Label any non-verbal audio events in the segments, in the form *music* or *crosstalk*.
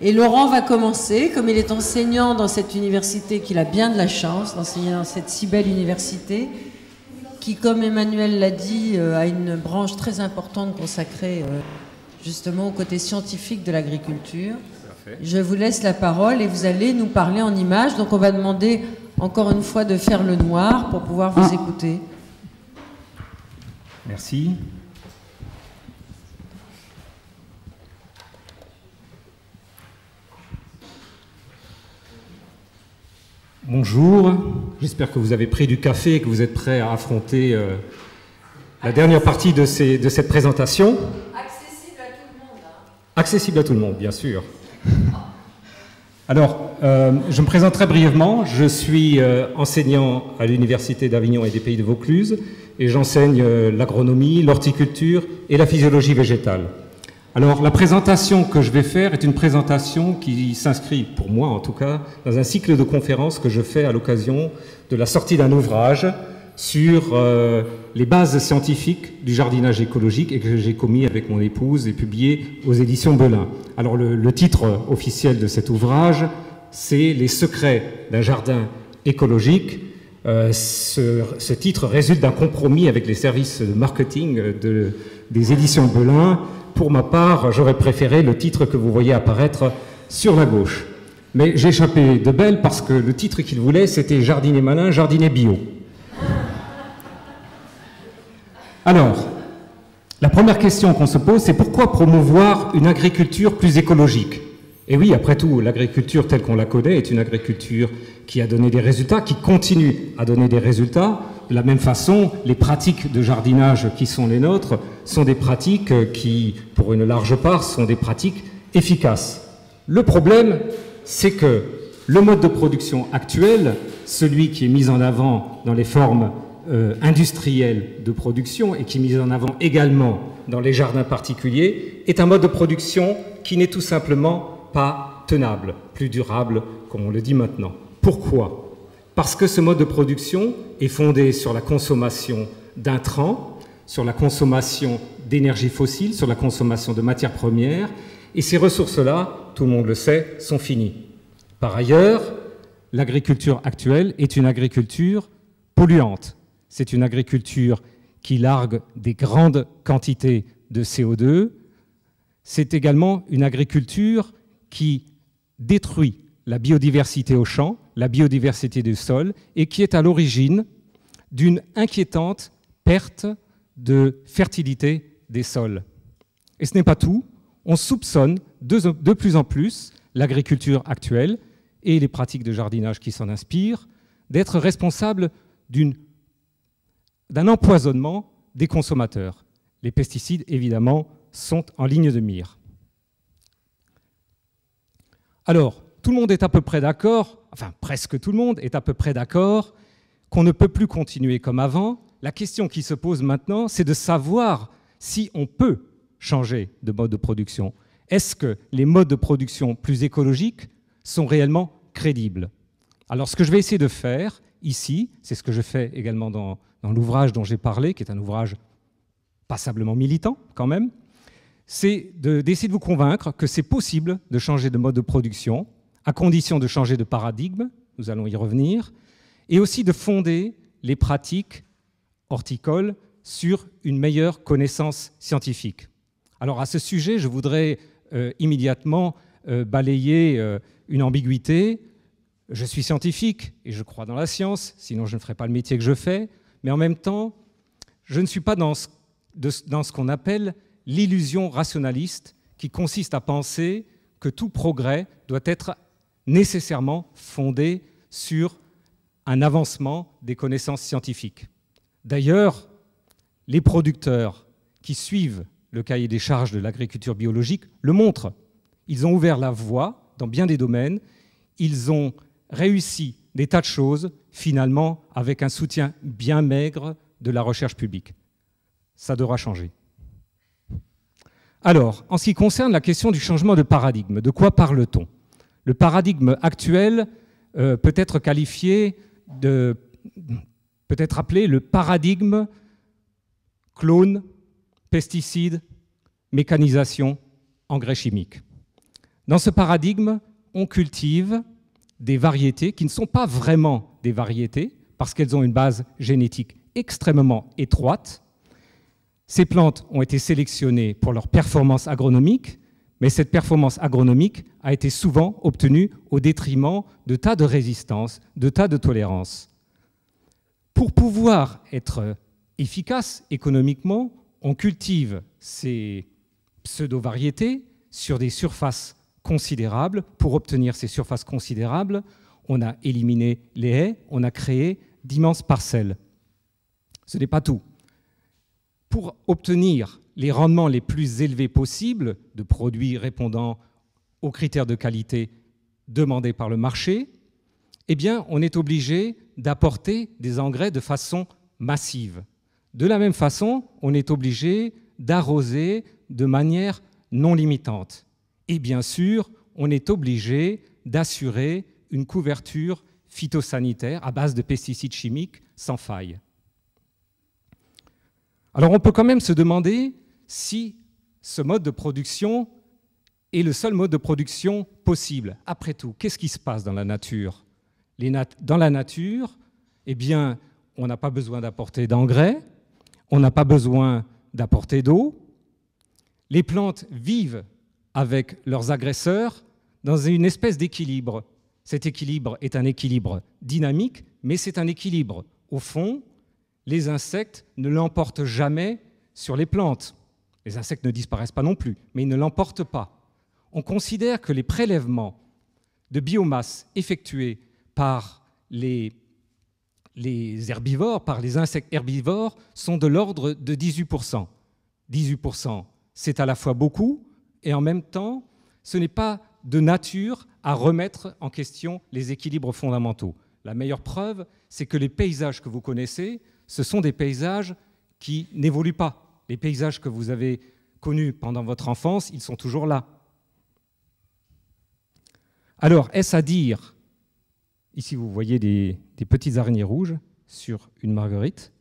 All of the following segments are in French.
Et Laurent va commencer, comme il est enseignant dans cette université, qu'il a bien de la chance d'enseigner dans cette si belle université, qui, comme Emmanuel l'a dit, euh, a une branche très importante consacrée euh, justement au côté scientifique de l'agriculture. Je vous laisse la parole et vous allez nous parler en images. Donc on va demander encore une fois de faire le noir pour pouvoir vous ah. écouter. Merci. Bonjour, j'espère que vous avez pris du café et que vous êtes prêts à affronter euh, la dernière partie de, de, cette présentation. Accessible à tout le monde. Hein. Accessible à tout le monde, bien sûr. Alors, euh, je me présente très brièvement. Je suis euh, enseignant à l'Université d'Avignon et des Pays de Vaucluse et j'enseigne l'agronomie, l'horticulture et la physiologie végétale. Alors la présentation que je vais faire est une présentation qui s'inscrit, pour moi en tout cas, dans un cycle de conférences que je fais à l'occasion de la sortie d'un ouvrage sur euh, les bases scientifiques du jardinage écologique et que j'ai commis avec mon épouse et publié aux éditions Belin. Alors le, le titre officiel de cet ouvrage, c'est Les secrets d'un jardin écologique, euh, ce, titre résulte d'un compromis avec les services de marketing des éditions Belin. Pour ma part, j'aurais préféré le titre que vous voyez apparaître sur la gauche. Mais j'ai échappé de belle parce que le titre qu'il voulait, c'était Jardiner malin, jardinier bio. Alors, la première question qu'on se pose, c'est pourquoi promouvoir une agriculture plus écologique et oui, après tout, l'agriculture telle qu'on la connaît est une agriculture qui a donné des résultats, qui continue à donner des résultats. De la même façon, les pratiques de jardinage qui sont les nôtres sont des pratiques qui, pour une large part, sont des pratiques efficaces. Le problème, c'est que le mode de production actuel, celui qui est mis en avant dans les formes euh, industrielles de production et qui est mis en avant également dans les jardins particuliers, est un mode de production qui n'est tout simplement pas tenable, plus durable, comme on le dit maintenant. Pourquoi Parce que ce mode de production est fondé sur la consommation d'intrants, sur la consommation d'énergie fossile, sur la consommation de matières premières, et ces ressources-là, tout le monde le sait, sont finies. Par ailleurs, l'agriculture actuelle est une agriculture polluante. C'est une agriculture qui largue des grandes quantités de CO2. C'est également une agriculture qui détruit la biodiversité au champ, la biodiversité des sols, et qui est à l'origine d'une inquiétante perte de fertilité des sols. Et ce n'est pas tout, on soupçonne de, de plus en plus l'agriculture actuelle et les pratiques de jardinage qui s'en inspirent d'être responsables d'un empoisonnement des consommateurs. Les pesticides, évidemment, sont en ligne de mire. Alors, tout le monde est à peu près d'accord, enfin presque tout le monde est à peu près d'accord qu'on ne peut plus continuer comme avant. La question qui se pose maintenant, c'est de savoir si on peut changer de mode de production. Est-ce que les modes de production plus écologiques sont réellement crédibles Alors ce que je vais essayer de faire ici, c'est ce que je fais également dans, l'ouvrage dont j'ai parlé, qui est un ouvrage passablement militant quand même, c'est d'essayer de, vous convaincre que c'est possible de changer de mode de production, à condition de changer de paradigme, nous allons y revenir, et aussi de fonder les pratiques horticoles sur une meilleure connaissance scientifique. Alors à ce sujet, je voudrais euh, immédiatement euh, balayer euh, une ambiguïté. Je suis scientifique et je crois dans la science, sinon je ne ferai pas le métier que je fais, mais en même temps, je ne suis pas dans ce qu'on appelle l'illusion rationaliste qui consiste à penser que tout progrès doit être nécessairement fondé sur un avancement des connaissances scientifiques. D'ailleurs, les producteurs qui suivent le cahier des charges de l'agriculture biologique le montrent. Ils ont ouvert la voie dans bien des domaines, ils ont réussi des tas de choses, finalement, avec un soutien bien maigre de la recherche publique. Ça devra changer. Alors, en ce qui concerne la question du changement de paradigme, de quoi parle-t-on Le paradigme actuel euh, peut être qualifié de, peut être appelé le paradigme clone, pesticides, mécanisation, engrais chimiques. Dans ce paradigme, on cultive des variétés qui ne sont pas vraiment des variétés, parce qu'elles ont une base génétique extrêmement étroite, ces plantes ont été sélectionnées pour leur performance agronomique, mais cette performance agronomique a été souvent obtenue au détriment de tas de résistance, de tas de tolérance. Pour pouvoir être efficace économiquement, on cultive ces pseudo-variétés sur des surfaces considérables. Pour obtenir ces surfaces considérables, on a éliminé les haies, on a créé d'immenses parcelles. Ce n'est pas tout. Pour obtenir les rendements les plus élevés possibles de produits répondant aux critères de qualité demandés par le marché, eh bien, on est obligé d'apporter des engrais de façon massive. De la même façon, on est obligé d'arroser de manière non limitante. Et bien sûr, on est obligé d'assurer une couverture phytosanitaire à base de pesticides chimiques sans faille. Alors on peut quand même se demander si ce mode de production est le seul mode de production possible. Après tout, qu'est-ce qui se passe dans la nature Dans la nature, eh bien, on n'a pas besoin d'apporter d'engrais, on n'a pas besoin d'apporter d'eau. Les plantes vivent avec leurs agresseurs dans une espèce d'équilibre. Cet équilibre est un équilibre dynamique, mais c'est un équilibre. Au fond, les insectes ne l'emportent jamais sur les plantes. Les insectes ne disparaissent pas non plus, mais ils ne l'emportent pas. On considère que les prélèvements de biomasse effectués par les, herbivores, par les insectes herbivores, sont de l'ordre de 18%. 18%, c'est à la fois beaucoup, et en même temps, ce n'est pas de nature à remettre en question les équilibres fondamentaux. La meilleure preuve, c'est que les paysages que vous connaissez, ce sont des paysages qui n'évoluent pas. Les paysages que vous avez connus pendant votre enfance, ils sont toujours là. Alors, est-ce à dire, ici vous voyez des, petites araignées rouges sur une marguerite,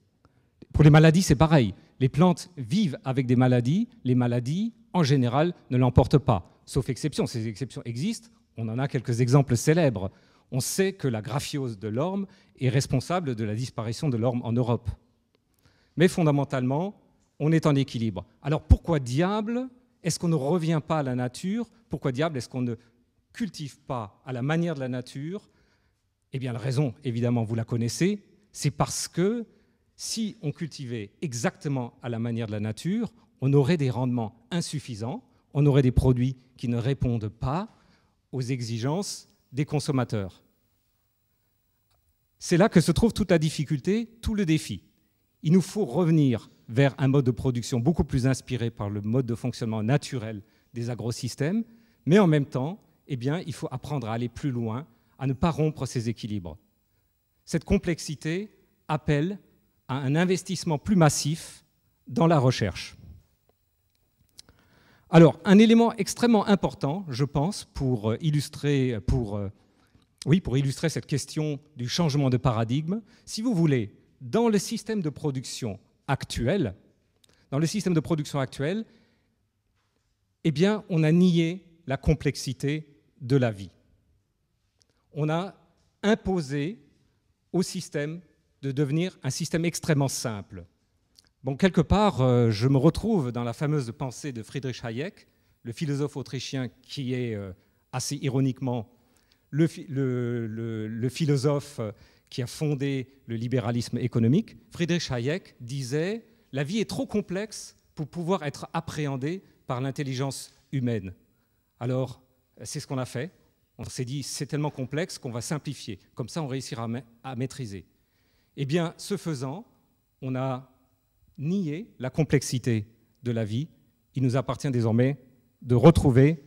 pour les maladies c'est pareil, les plantes vivent avec des maladies, les maladies en général ne l'emportent pas, sauf exception, ces exceptions existent, on en a quelques exemples célèbres on sait que la graphiose de l'orme est responsable de la disparition de l'orme en Europe. Mais fondamentalement, on est en équilibre. Alors pourquoi diable est-ce qu'on ne revient pas à la nature Pourquoi diable est-ce qu'on ne cultive pas à la manière de la nature Eh bien la raison, évidemment, vous la connaissez, c'est parce que si on cultivait exactement à la manière de la nature, on aurait des rendements insuffisants, on aurait des produits qui ne répondent pas aux exigences des consommateurs. C'est là que se trouve toute la difficulté, tout le défi. Il nous faut revenir vers un mode de production beaucoup plus inspiré par le mode de fonctionnement naturel des agrosystèmes, mais en même temps, eh bien, il faut apprendre à aller plus loin, à ne pas rompre ces équilibres. Cette complexité appelle à un investissement plus massif dans la recherche. Alors, un élément extrêmement important, je pense, pour euh, illustrer, euh, euh, pour, illustrer cette question du changement de paradigme, si vous voulez, dans le système de production actuel, dans le système de production actuel, eh bien, on a nié la complexité de la vie. On a imposé au système de devenir un système extrêmement simple. Bon, quelque part, euh, je me retrouve dans la fameuse pensée de Friedrich Hayek, le philosophe autrichien qui est euh, assez ironiquement le, le, le, philosophe euh, qui a fondé le libéralisme économique. Friedrich Hayek disait La vie est trop complexe pour pouvoir être appréhendée par l'intelligence humaine. Alors, c'est ce qu'on a fait. On s'est dit, c'est tellement complexe qu'on va simplifier. Comme ça, on réussira à maîtriser. Eh bien, ce faisant, on a nier la complexité de la vie, il nous appartient désormais de retrouver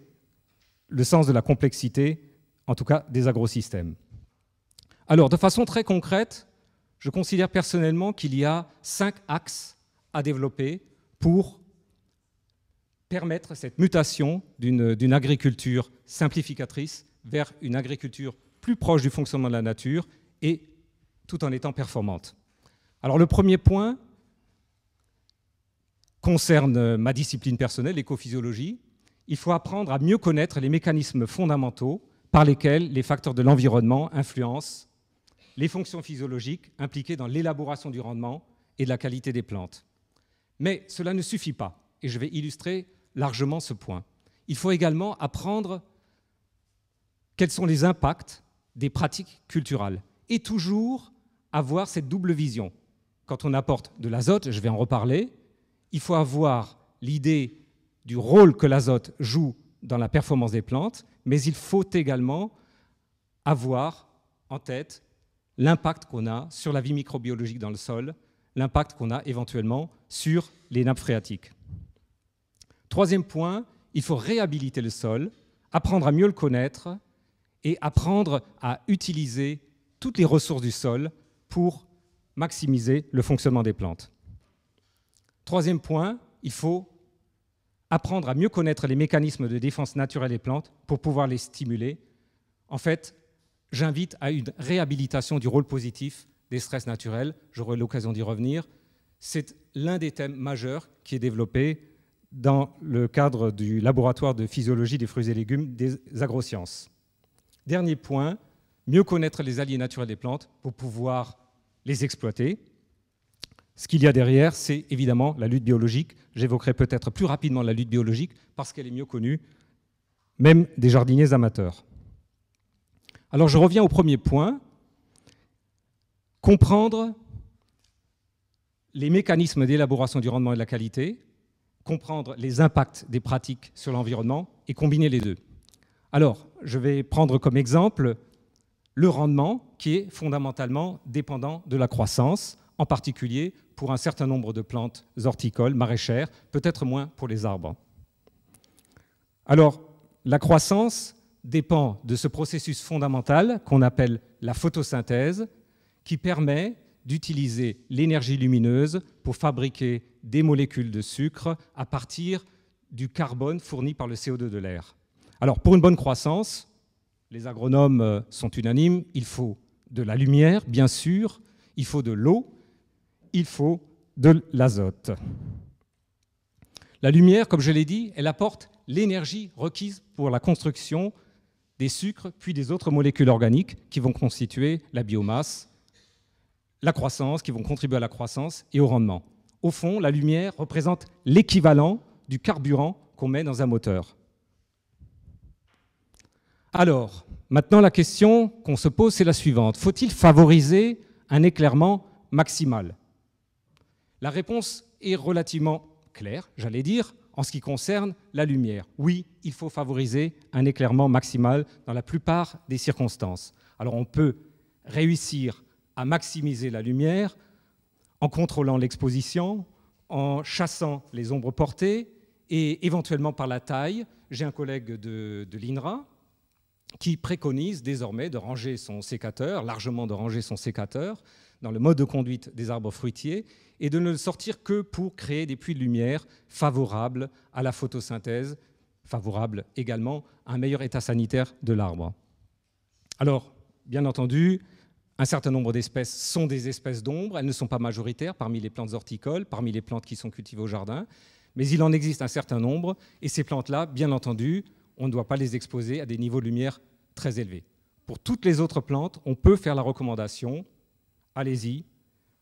le sens de la complexité, en tout cas des agrosystèmes. Alors, de façon très concrète, je considère personnellement qu'il y a cinq axes à développer pour permettre cette mutation d'une agriculture simplificatrice vers une agriculture plus proche du fonctionnement de la nature et tout en étant performante. Alors le premier point, concerne euh, ma discipline personnelle, l'écophysiologie, il faut apprendre à mieux connaître les mécanismes fondamentaux par lesquels les facteurs de l'environnement influencent les fonctions physiologiques impliquées dans l'élaboration du rendement et de la qualité des plantes. Mais cela ne suffit pas, et je vais illustrer largement ce point. Il faut également apprendre quels sont les impacts des pratiques culturales, et toujours avoir cette double vision. Quand on apporte de l'azote, je vais en reparler, il faut avoir l'idée du rôle que l'azote joue dans la performance des plantes, mais il faut également avoir en tête l'impact qu'on a sur la vie microbiologique dans le sol, l'impact qu'on a éventuellement sur les nappes phréatiques. Troisième point, il faut réhabiliter le sol, apprendre à mieux le connaître et apprendre à utiliser toutes les ressources du sol pour maximiser le fonctionnement des plantes. Troisième point, il faut apprendre à mieux connaître les mécanismes de défense naturelle des plantes pour pouvoir les stimuler. En fait, j'invite à une réhabilitation du rôle positif des stress naturels. J'aurai l'occasion d'y revenir. C'est l'un des thèmes majeurs qui est développé dans le cadre du laboratoire de physiologie des fruits et légumes des agrosciences. Dernier point, mieux connaître les alliés naturels des plantes pour pouvoir les exploiter. Ce qu'il y a derrière, c'est évidemment la lutte biologique. J'évoquerai peut-être plus rapidement la lutte biologique parce qu'elle est mieux connue, même des jardiniers amateurs. Alors je reviens au premier point, comprendre les mécanismes d'élaboration du rendement et de la qualité, comprendre les impacts des pratiques sur l'environnement et combiner les deux. Alors, je vais prendre comme exemple le rendement qui est fondamentalement dépendant de la croissance en particulier pour un certain nombre de plantes horticoles, maraîchères, peut-être moins pour les arbres. Alors, la croissance dépend de ce processus fondamental qu'on appelle la photosynthèse, qui permet d'utiliser l'énergie lumineuse pour fabriquer des molécules de sucre à partir du carbone fourni par le CO2 de l'air. Alors pour une bonne croissance, les agronomes euh, sont unanimes, il faut de la lumière, bien sûr, il faut de l'eau, il faut de l'azote. La lumière, comme je l'ai dit, elle apporte l'énergie requise pour la construction des sucres puis des autres molécules organiques qui vont constituer la biomasse, la croissance, qui vont contribuer à la croissance et au rendement. Au fond, la lumière représente l'équivalent du carburant qu'on met dans un moteur. Alors, maintenant la question qu'on se pose, c'est la suivante. Faut-il favoriser un éclairement maximal la réponse est relativement claire, j'allais dire, en ce qui concerne la lumière. Oui, il faut favoriser un éclairement maximal dans la plupart des circonstances. Alors on peut réussir à maximiser la lumière en contrôlant l'exposition, en chassant les ombres portées et éventuellement par la taille. J'ai un collègue de, de l'INRA qui préconise désormais de ranger son sécateur, largement de ranger son sécateur, dans le mode de conduite des arbres fruitiers et de ne le sortir que pour créer des puits de lumière favorables à la photosynthèse, favorables également à un meilleur état sanitaire de l'arbre. Alors, bien entendu, un certain nombre d'espèces sont des espèces d'ombre, elles ne sont pas majoritaires parmi les plantes horticoles, parmi les plantes qui sont cultivées au jardin, mais il en existe un certain nombre, et ces plantes-là, bien entendu, on ne doit pas les exposer à des niveaux de lumière très élevés. Pour toutes les autres plantes, on peut faire la recommandation allez-y,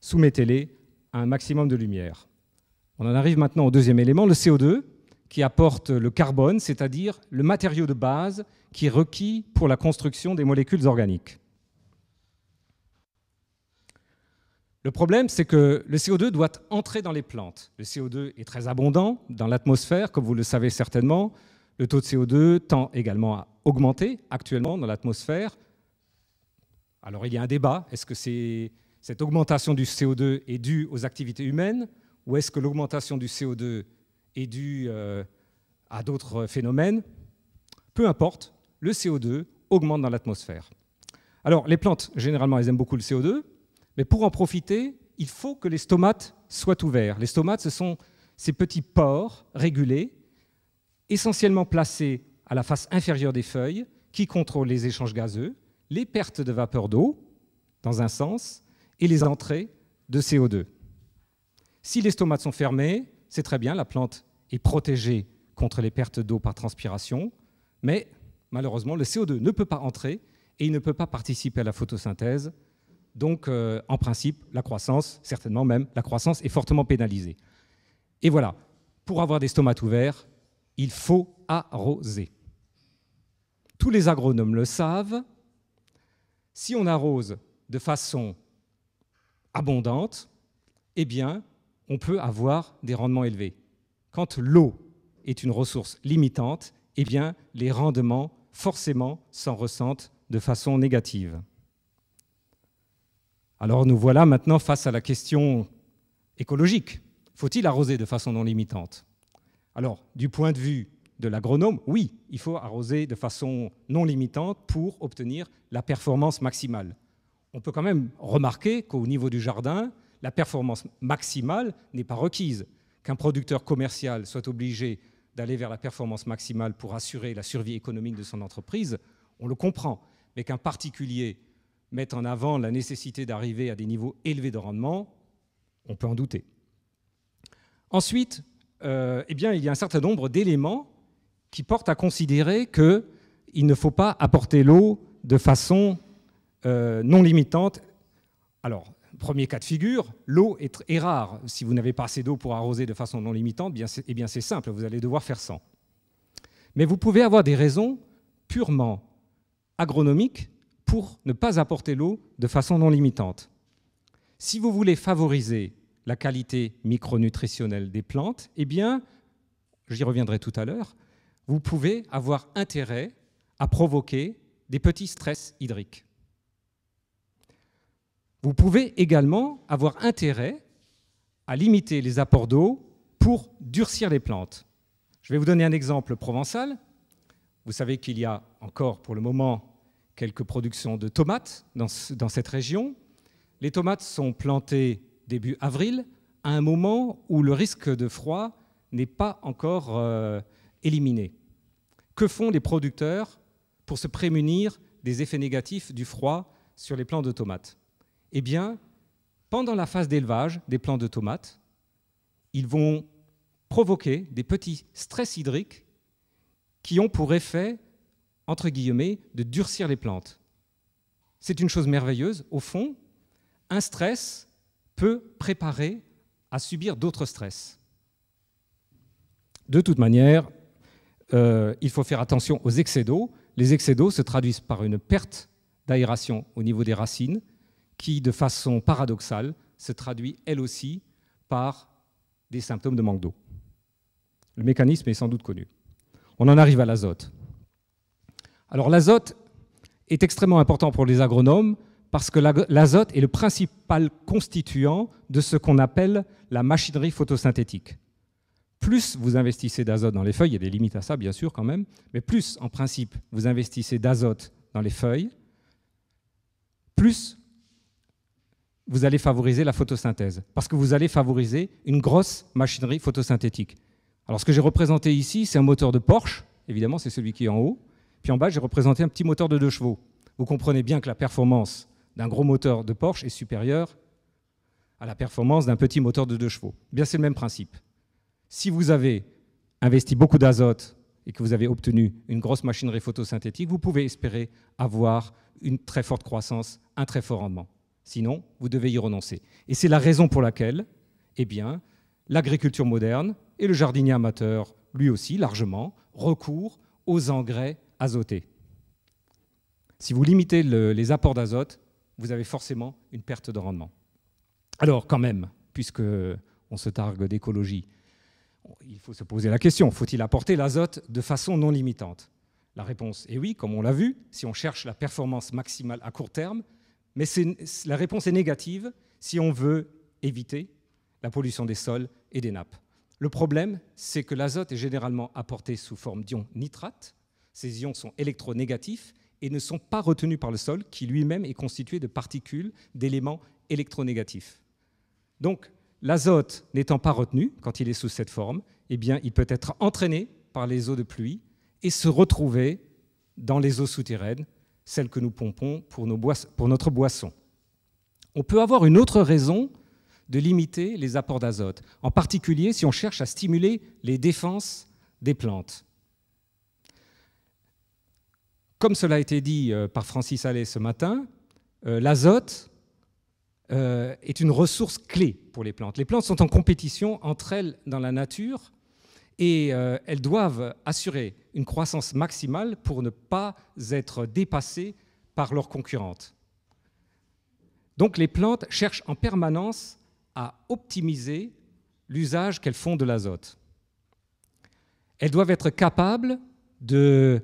soumettez-les à un maximum de lumière. On en arrive maintenant au deuxième élément, le CO2, qui apporte le carbone, c'est-à-dire le matériau de base qui est requis pour la construction des molécules organiques. Le problème, c'est que le CO2 doit entrer dans les plantes. Le CO2 est très abondant dans l'atmosphère, comme vous le savez certainement. Le taux de CO2 tend également à augmenter actuellement dans l'atmosphère. Alors il y a un débat, est-ce que cette augmentation du CO2 est due aux activités humaines ou est-ce que l'augmentation du CO2 est due euh, à d'autres euh, phénomènes Peu importe, le CO2 augmente dans l'atmosphère. Alors les plantes, généralement, elles aiment beaucoup le CO2, mais pour en profiter, il faut que les stomates soient ouverts. Les stomates, ce sont ces petits pores régulés, essentiellement placés à la face inférieure des feuilles, qui contrôlent les échanges gazeux les pertes de vapeur d'eau, dans un sens, et les entrées de CO2. Si les stomates sont fermés, c'est très bien, la plante est protégée contre les pertes d'eau par transpiration, mais malheureusement, le CO2 ne peut pas entrer et il ne peut pas participer à la photosynthèse. Donc, euh, en principe, la croissance, certainement même, la croissance est fortement pénalisée. Et voilà, pour avoir des stomates ouverts, il faut arroser. Tous les agronomes le savent, si on arrose de façon abondante, eh bien, on peut avoir des rendements élevés. Quand l'eau est une ressource limitante, eh bien, les rendements forcément s'en ressentent de façon négative. Alors nous voilà maintenant face à la question écologique. Faut-il arroser de façon non limitante Alors, du point de vue de l'agronome, oui, il faut arroser de façon non limitante pour obtenir la performance maximale. On peut quand même remarquer qu'au niveau du jardin, la performance maximale n'est pas requise. Qu'un producteur commercial soit obligé d'aller vers la performance maximale pour assurer la survie économique de son entreprise, on le comprend. Mais qu'un particulier mette en avant la nécessité d'arriver à des niveaux élevés de rendement, on peut en douter. Ensuite, euh, eh bien, il y a un certain nombre d'éléments qui porte à considérer qu'il ne faut pas apporter l'eau de façon euh, non limitante. Alors, premier cas de figure, l'eau est, rare. Si vous n'avez pas assez d'eau pour arroser de façon non limitante, bien, eh bien c'est simple, vous allez devoir faire sans. Mais vous pouvez avoir des raisons purement agronomiques pour ne pas apporter l'eau de façon non limitante. Si vous voulez favoriser la qualité micronutritionnelle des plantes, eh bien, j'y reviendrai tout à l'heure, vous pouvez avoir intérêt à provoquer des petits stress hydriques. Vous pouvez également avoir intérêt à limiter les apports d'eau pour durcir les plantes. Je vais vous donner un exemple provençal. Vous savez qu'il y a encore pour le moment quelques productions de tomates dans, cette région. Les tomates sont plantées début avril, à un moment où le risque de froid n'est pas encore euh, éliminé que font les producteurs pour se prémunir des effets négatifs du froid sur les plants de tomates Eh bien, pendant la phase d'élevage des plants de tomates, ils vont provoquer des petits stress hydriques qui ont pour effet, entre guillemets, de durcir les plantes. C'est une chose merveilleuse. Au fond, un stress peut préparer à subir d'autres stress. De toute manière, euh, il faut faire attention aux excès d'eau. Les excès d'eau se traduisent par une perte d'aération au niveau des racines, qui, de façon paradoxale, se traduit elle aussi par des symptômes de manque d'eau. Le mécanisme est sans doute connu. On en arrive à l'azote. Alors l'azote est extrêmement important pour les agronomes parce que l'azote est le principal constituant de ce qu'on appelle la machinerie photosynthétique plus vous investissez d'azote dans les feuilles, il y a des limites à ça bien sûr quand même, mais plus en principe vous investissez d'azote dans les feuilles, plus vous allez favoriser la photosynthèse, parce que vous allez favoriser une grosse machinerie photosynthétique. Alors ce que j'ai représenté ici, c'est un moteur de Porsche, évidemment c'est celui qui est en haut, puis en bas j'ai représenté un petit moteur de deux chevaux. Vous comprenez bien que la performance d'un gros moteur de Porsche est supérieure à la performance d'un petit moteur de deux chevaux. Bien c'est le même principe. Si vous avez investi beaucoup d'azote et que vous avez obtenu une grosse machinerie photosynthétique, vous pouvez espérer avoir une très forte croissance, un très fort rendement. Sinon, vous devez y renoncer. Et c'est la raison pour laquelle, eh bien, l'agriculture moderne et le jardinier amateur, lui aussi, largement, recourent aux engrais azotés. Si vous limitez les apports d'azote, vous avez forcément une perte de rendement. Alors, quand même, puisque on se targue d'écologie, il faut se poser la question, faut-il apporter l'azote de façon non limitante La réponse est oui, comme on l'a vu, si on cherche la performance maximale à court terme, mais la réponse est négative si on veut éviter la pollution des sols et des nappes. Le problème, c'est que l'azote est généralement apporté sous forme d'ions nitrates. Ces ions sont électronégatifs et ne sont pas retenus par le sol, qui lui-même est constitué de particules d'éléments électronégatifs. Donc, L'azote n'étant pas retenu quand il est sous cette forme, eh bien, il peut être entraîné par les eaux de pluie et se retrouver dans les eaux souterraines, celles que nous pompons pour, pour notre boisson. On peut avoir une autre raison de limiter les apports d'azote, en particulier si on cherche à stimuler les défenses des plantes. Comme cela a été dit euh, par Francis Allais ce matin, euh, l'azote euh, est une ressource clé pour les plantes. Les plantes sont en compétition entre elles dans la nature et euh, elles doivent assurer une croissance maximale pour ne pas être dépassées par leurs concurrentes. Donc les plantes cherchent en permanence à optimiser l'usage qu'elles font de l'azote. Elles doivent être capables de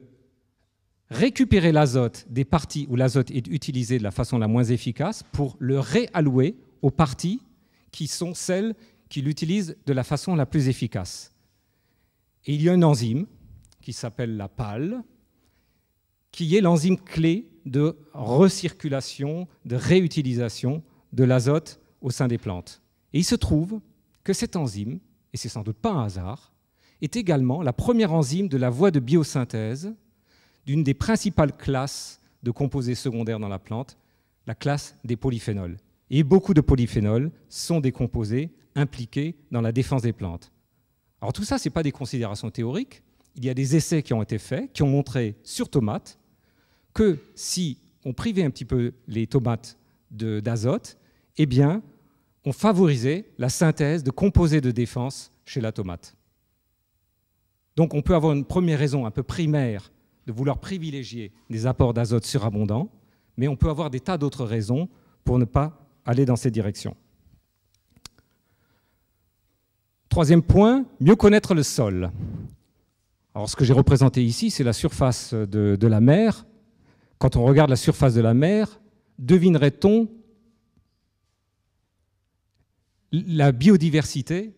récupérer l'azote des parties où l'azote est utilisé de la façon la moins efficace pour le réallouer aux parties qui sont celles qui l'utilisent de la façon la plus efficace. il y a une enzyme qui s'appelle la PAL, qui est l'enzyme clé de recirculation, de réutilisation de l'azote au sein des plantes. Et il se trouve que cette enzyme, et c'est sans doute pas un hasard, est également la première enzyme de la voie de biosynthèse d'une des principales classes de composés secondaires dans la plante, la classe des polyphénols. Et beaucoup de polyphénols sont des composés impliqués dans la défense des plantes. Alors tout ça, ce n'est pas des considérations théoriques. Il y a des essais qui ont été faits, qui ont montré sur tomates que si on privait un petit peu les tomates d'azote, eh bien, on favorisait la synthèse de composés de défense chez la tomate. Donc on peut avoir une première raison un peu primaire de vouloir privilégier des apports d'azote surabondants, mais on peut avoir des tas d'autres raisons pour ne pas aller dans ces directions. Troisième point, mieux connaître le sol. Alors ce que j'ai représenté ici, c'est la surface de, de, la mer. Quand on regarde la surface de la mer, devinerait-on la biodiversité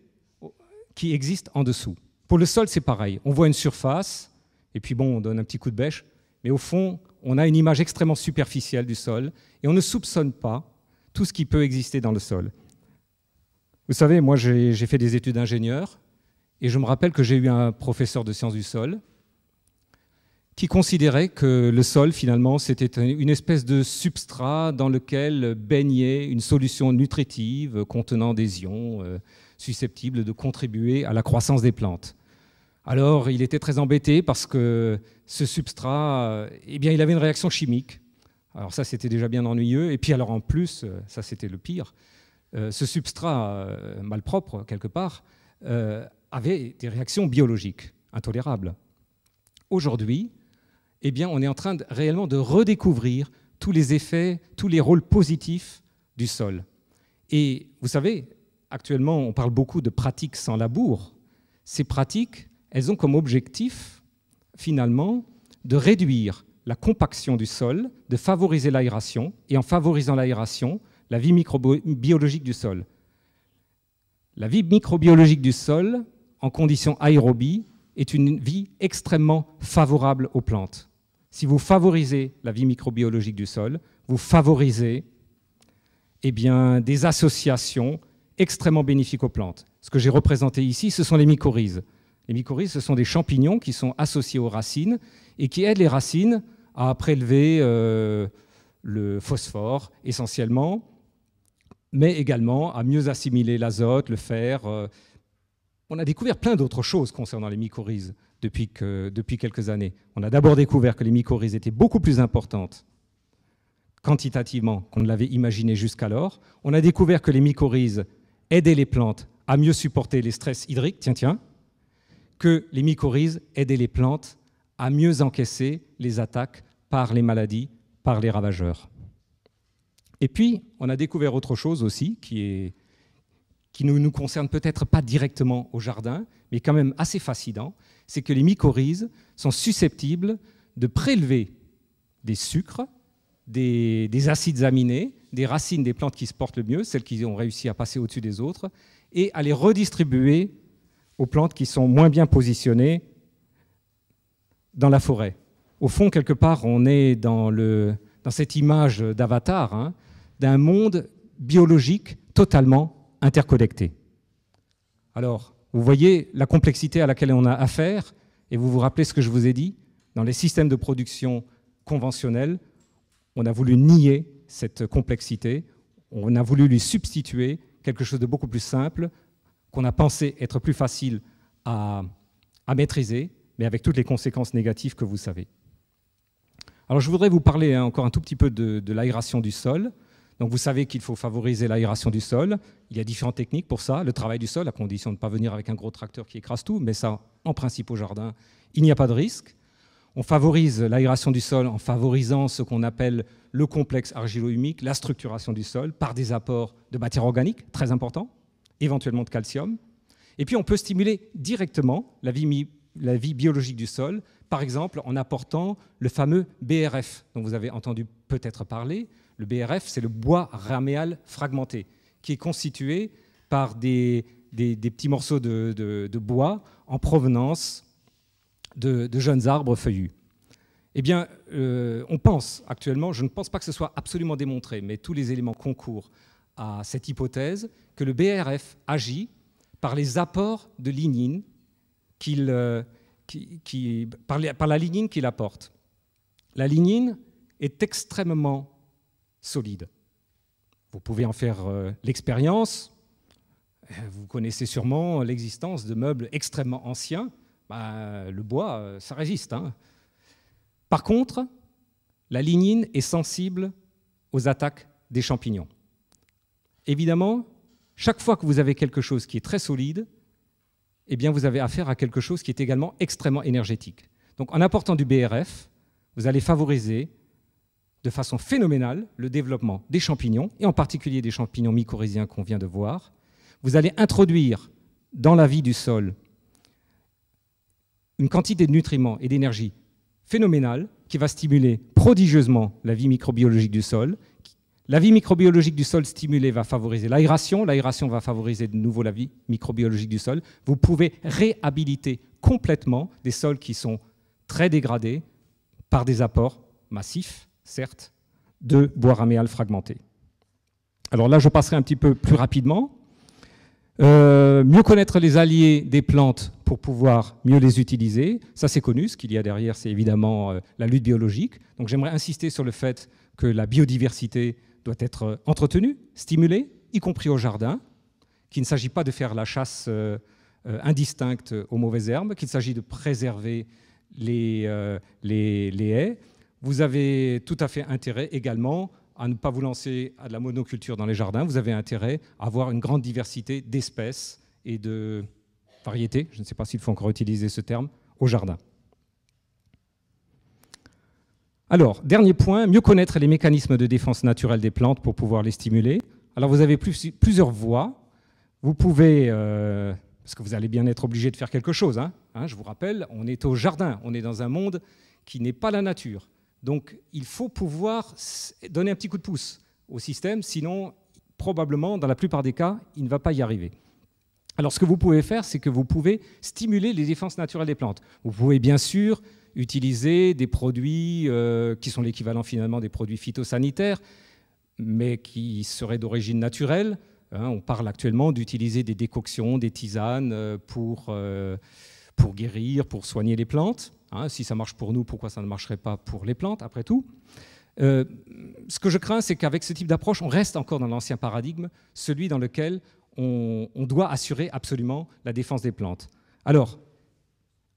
qui existe en dessous Pour le sol, c'est pareil. On voit une surface, et puis bon, on donne un petit coup de bêche. Mais au fond, on a une image extrêmement superficielle du sol, et on ne soupçonne pas tout ce qui peut exister dans le sol. Vous savez, moi j'ai fait des études d'ingénieur, et je me rappelle que j'ai eu un professeur de sciences du sol qui considérait que le sol, finalement, c'était une espèce de substrat dans lequel baignait une solution nutritive contenant des ions euh, susceptibles de contribuer à la croissance des plantes. Alors il était très embêté parce que ce substrat, euh, eh bien, il avait une réaction chimique. Alors ça, c'était déjà bien ennuyeux. Et puis alors en plus, euh, ça c'était le pire, euh, ce substrat malpropre, quelque part, avait des réactions biologiques intolérables. Aujourd'hui, eh bien, on est en train réellement de redécouvrir tous les effets, tous les rôles positifs du sol. Et vous savez, actuellement, on parle beaucoup de pratiques sans labour. Ces pratiques, elles ont comme objectif, finalement, de réduire la compaction du sol, de favoriser l'aération, et en favorisant l'aération, la vie microbiologique du sol. La vie microbiologique du sol, en conditions aérobie, est une vie extrêmement favorable aux plantes. Si vous favorisez la vie microbiologique du sol, vous favorisez eh bien, des associations extrêmement bénéfiques aux plantes. Ce que j'ai représenté ici, ce sont les mycorhizes. Les mycorhizes, ce sont des champignons qui sont associés aux racines et qui aident les racines à prélever euh, le phosphore essentiellement, mais également à mieux assimiler l'azote, le fer. Euh. On a découvert plein d'autres choses concernant les mycorhizes depuis, depuis quelques années. On a d'abord découvert que les mycorhizes étaient beaucoup plus importantes quantitativement qu'on ne l'avait imaginé jusqu'alors. On a découvert que les mycorhizes aidaient les plantes à mieux supporter les stress hydriques, tiens, tiens, que les mycorhizes aidaient les plantes à mieux encaisser les attaques par les maladies, par les ravageurs. Et puis, on a découvert autre chose aussi qui, ne nous concerne peut-être pas directement au jardin, mais quand même assez fascinant, c'est que les mycorhizes sont susceptibles de prélever des sucres, des, des acides aminés, des racines des plantes qui se portent le mieux, celles qui ont réussi à passer au-dessus des autres, et à les redistribuer aux plantes qui sont moins bien positionnées dans la forêt. Au fond, quelque part, on est dans, cette image d'avatar hein, d'un monde biologique totalement interconnecté. Alors, vous voyez la complexité à laquelle on a affaire, et vous vous rappelez ce que je vous ai dit, dans les systèmes de production conventionnels, on a voulu nier cette complexité, on a voulu lui substituer quelque chose de beaucoup plus simple, qu'on a pensé être plus facile à, maîtriser, mais avec toutes les conséquences négatives que vous savez. Alors je voudrais vous parler hein, encore un tout petit peu de, l'aération du sol. Donc vous savez qu'il faut favoriser l'aération du sol. Il y a différentes techniques pour ça. Le travail du sol, à condition de ne pas venir avec un gros tracteur qui écrase tout, mais ça, en principe au jardin, il n'y a pas de risque. On favorise l'aération du sol en favorisant ce qu'on appelle le complexe argilo-humique, la structuration du sol, par des apports de matière organique, très important éventuellement de calcium. Et puis on peut stimuler directement la vie, la vie biologique du sol, par exemple en apportant le fameux BRF dont vous avez entendu peut-être parler. Le BRF, c'est le bois raméal fragmenté, qui est constitué par des, des, petits morceaux de, bois en provenance de, jeunes arbres feuillus. Eh bien, euh, on pense actuellement, je ne pense pas que ce soit absolument démontré, mais tous les éléments concourent à cette hypothèse que le BRF agit par les apports de lignine qu'il, euh, par, la lignine qu'il apporte. La lignine est extrêmement solide. Vous pouvez en faire euh, l'expérience. Euh, vous connaissez sûrement l'existence de meubles extrêmement anciens. Bah, le bois, ça résiste. Hein. Par contre, la lignine est sensible aux attaques des champignons évidemment, chaque fois que vous avez quelque chose qui est très solide, eh bien, vous avez affaire à quelque chose qui est également extrêmement énergétique. Donc, en apportant du BRF, vous allez favoriser de façon phénoménale le développement des champignons, et en particulier des champignons mycorhiziens qu'on vient de voir. Vous allez introduire dans la vie du sol une quantité de nutriments et d'énergie phénoménale qui va stimuler prodigieusement la vie microbiologique du sol, la vie microbiologique du sol stimulée va favoriser l'aération, l'aération va favoriser de nouveau la vie microbiologique du sol. Vous pouvez réhabiliter complètement des sols qui sont très dégradés par des apports massifs, certes, de bois raméal fragmenté. Alors là, je passerai un petit peu plus rapidement. Euh, mieux connaître les alliés des plantes pour pouvoir mieux les utiliser, ça c'est connu. Ce qu'il y a derrière, c'est évidemment euh, la lutte biologique. Donc j'aimerais insister sur le fait que la biodiversité doit être euh, entretenu, stimulé, y compris au jardin, qu'il ne s'agit pas de faire la chasse euh, euh, indistincte aux mauvaises herbes, qu'il s'agit de préserver les, les, haies. Vous avez tout à fait intérêt également à ne pas vous lancer à de la monoculture dans les jardins, vous avez intérêt à avoir une grande diversité d'espèces et de variétés, je ne sais pas s'il faut encore utiliser ce terme, au jardin. Alors, dernier point, mieux connaître les mécanismes de défense naturelle des plantes pour pouvoir les stimuler. Alors, vous avez plusieurs voies. Vous pouvez, euh, parce que vous allez bien être obligé de faire quelque chose, hein, hein, je vous rappelle, on est au jardin, on est dans un monde qui n'est pas la nature. Donc, il faut pouvoir donner un petit coup de pouce au système, sinon, probablement, dans la plupart des cas, il ne va pas y arriver. Alors, ce que vous pouvez faire, c'est que vous pouvez stimuler les défenses naturelles des plantes. Vous pouvez bien sûr utiliser des produits euh, qui sont l'équivalent finalement des produits phytosanitaires, mais qui seraient d'origine naturelle. Hein, on parle actuellement d'utiliser des décoctions, des tisanes euh, pour, euh, pour guérir, pour soigner les plantes. Hein, si ça marche pour nous, pourquoi ça ne marcherait pas pour les plantes, après tout ce que je crains, c'est qu'avec ce type d'approche, on reste encore dans l'ancien paradigme, celui dans lequel on, on doit assurer absolument la défense des plantes. Alors,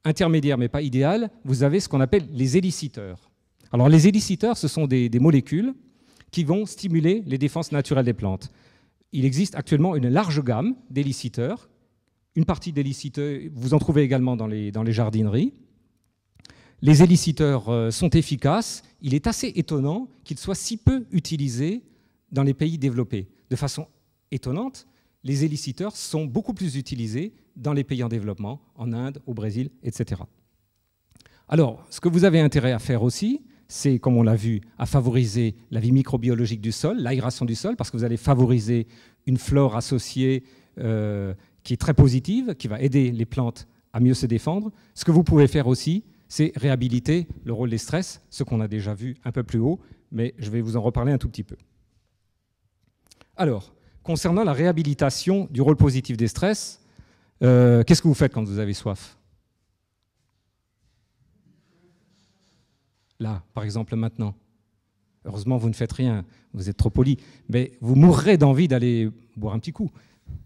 intermédiaire mais pas idéal, vous avez ce qu'on appelle les éliciteurs. Alors les éliciteurs, ce sont des, molécules qui vont stimuler les défenses naturelles des plantes. Il existe actuellement une large gamme d'éliciteurs. Une partie d'éliciteurs, vous en trouvez également dans les, dans les jardineries. Les éliciteurs euh, sont efficaces. Il est assez étonnant qu'ils soient si peu utilisés dans les pays développés. De façon étonnante, les éliciteurs sont beaucoup plus utilisés dans les pays en développement, en Inde, au Brésil, etc. Alors, ce que vous avez intérêt à faire aussi, c'est, comme on l'a vu, à favoriser la vie microbiologique du sol, l'aération du sol, parce que vous allez favoriser une flore associée euh, qui est très positive, qui va aider les plantes à mieux se défendre. Ce que vous pouvez faire aussi, c'est réhabiliter le rôle des stress, ce qu'on a déjà vu un peu plus haut, mais je vais vous en reparler un tout petit peu. Alors, concernant la réhabilitation du rôle positif des stress, euh, qu'est-ce que vous faites quand vous avez soif Là, par exemple, maintenant. Heureusement, vous ne faites rien, vous êtes trop poli, mais vous mourrez d'envie d'aller boire un petit coup.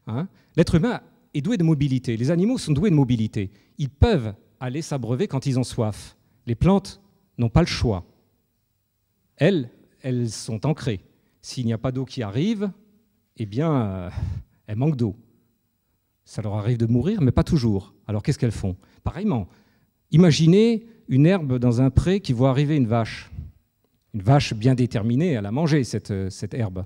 Hein L'être humain est doué de mobilité, les animaux sont doués de mobilité. Ils peuvent aller s'abreuver quand ils ont soif. Les plantes n'ont pas le choix. Elles, elles sont ancrées. S'il n'y a pas d'eau qui arrive, eh bien, euh, elles manquent d'eau. Ça leur arrive de mourir, mais pas toujours. Alors qu'est-ce qu'elles font Pareillement, imaginez une herbe dans un pré qui voit arriver une vache. Une vache bien déterminée, à la manger cette, euh, cette herbe.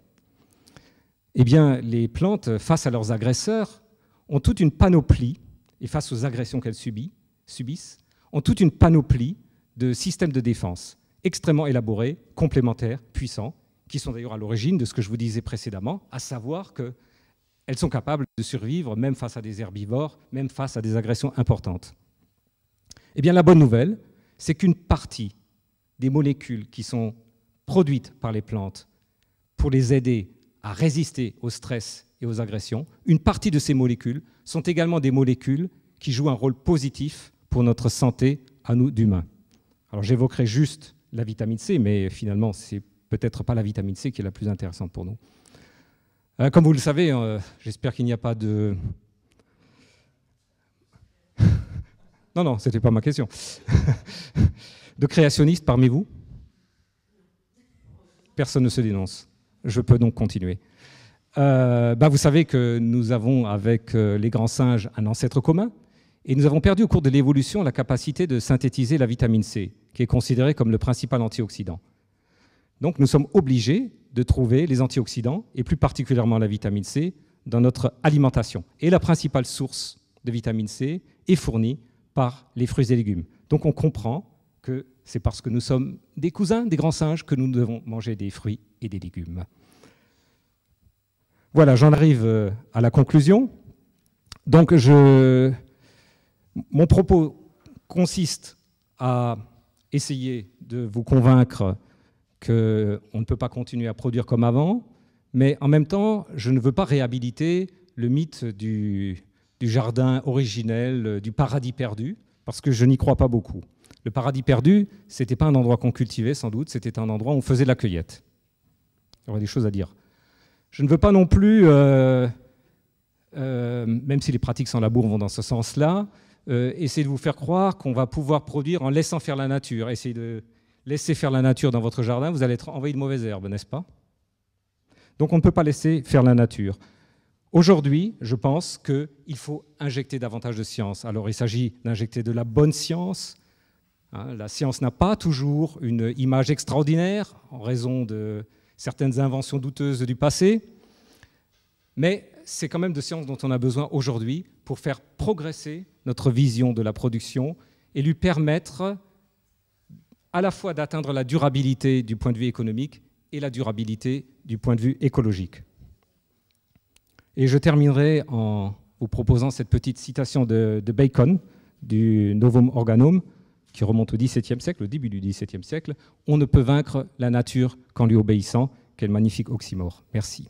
Eh bien, les plantes, face à leurs agresseurs, ont toute une panoplie, et face aux agressions qu'elles subissent, ont toute une panoplie de systèmes de défense extrêmement élaborés, complémentaires, puissants, qui sont d'ailleurs à l'origine de ce que je vous disais précédemment, à savoir qu'elles sont capables de survivre même face à des herbivores, même face à des agressions importantes. Eh bien, la bonne nouvelle, c'est qu'une partie des molécules qui sont produites par les plantes pour les aider à résister au stress et aux agressions, une partie de ces molécules sont également des molécules qui jouent un rôle positif pour notre santé à nous d'humains. Alors j'évoquerai juste la vitamine C, mais finalement c'est peut-être pas la vitamine C qui est la plus intéressante pour nous. Euh, comme vous le savez, euh, j'espère qu'il n'y a pas de... *laughs* non, non, n'était pas ma question. *laughs* de créationnistes parmi vous Personne ne se dénonce. Je peux donc continuer. Euh, bah vous savez que nous avons avec les grands singes un ancêtre commun, et nous avons perdu au cours de l'évolution la capacité de synthétiser la vitamine C, qui est considérée comme le principal antioxydant. Donc nous sommes obligés de trouver les antioxydants, et plus particulièrement la vitamine C, dans notre alimentation. Et la principale source de vitamine C est fournie par les fruits et légumes. Donc on comprend que c'est parce que nous sommes des cousins des grands singes que nous devons manger des fruits et des légumes. Voilà, j'en arrive euh, à la conclusion. Donc je... mon propos consiste à essayer de vous convaincre qu'on ne peut pas continuer à produire comme avant, mais en même temps, je ne veux pas réhabiliter le mythe du, jardin originel, euh, du paradis perdu, parce que je n'y crois pas beaucoup. Le paradis perdu, c'était pas un endroit qu'on cultivait sans doute, c'était un endroit où on faisait la cueillette. Il y aurait des choses à dire. Je ne veux pas non plus, euh, euh, même si les pratiques sans labour vont dans ce sens-là, essayer de vous faire croire qu'on va pouvoir produire en laissant faire la nature, essayer de, laissez faire la nature dans votre jardin, vous allez être envahi de mauvaises herbes, n'est-ce pas Donc on ne peut pas laisser faire la nature. Aujourd'hui, je pense qu'il faut injecter davantage de science. Alors il s'agit d'injecter de la bonne science. Hein, la science n'a pas toujours une image extraordinaire en raison de certaines inventions douteuses du passé, mais c'est quand même de science dont on a besoin aujourd'hui pour faire progresser notre vision de la production et lui permettre à la fois d'atteindre la durabilité du point de vue économique et la durabilité du point de vue écologique. Et je terminerai en vous proposant cette petite citation de, Bacon, du Novum Organum, qui remonte au XVIIe siècle, au début du XVIIe siècle. On ne peut vaincre la nature qu'en lui obéissant. Quel magnifique oxymore. Merci.